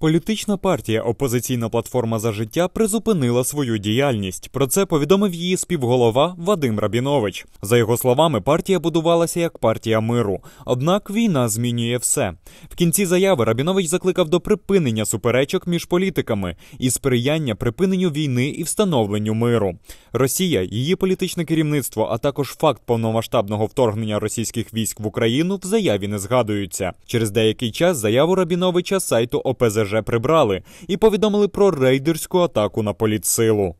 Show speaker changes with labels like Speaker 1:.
Speaker 1: Політична партія Опозиційна платформа за життя призупинила свою діяльність. Про це повідомив її співголова Вадим Рабінович. За його словами, партія будувалася як партія миру. Однак війна змінює все. В кінці заяви Рабінович закликав до припинення суперечок між політиками і сприяння припиненню війни і встановленню миру. Росія, її політичне керівництво, а також факт повномасштабного вторгнення російських військ в Україну в заяві не згадуються. Через деякий час заяву Рабіновича сайту ОПЗЖ ППЖ прибрали і повідомили про рейдерську атаку на політсилу.